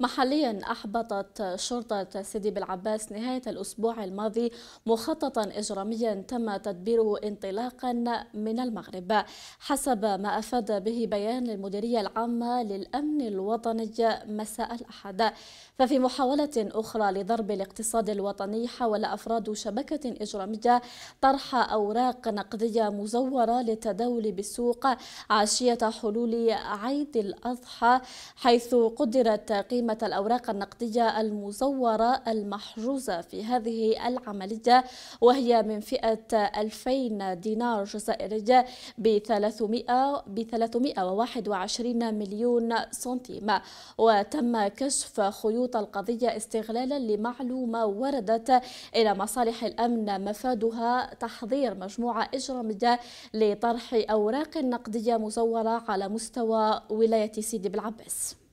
محليا أحبطت شرطة سيدي بالعباس نهاية الأسبوع الماضي مخططا إجراميا تم تدبيره انطلاقا من المغرب حسب ما أفاد به بيان للمديرية العامة للأمن الوطني مساء الأحد ففي محاولة أخرى لضرب الاقتصاد الوطني حاول أفراد شبكة إجرامية طرح أوراق نقدية مزورة للتداول بالسوق عشية حلول عيد الأضحى حيث قدرت قيمة قيمة الأوراق النقدية المزورة المحجوزة في هذه العملية وهي من فئة 2000 دينار جزائرية ب 300 ب 321 مليون سنتيم وتم كشف خيوط القضية استغلالا لمعلومة وردت إلى مصالح الأمن مفادها تحضير مجموعة إجرامية لطرح أوراق نقدية مزورة على مستوى ولاية سيدي بلعباس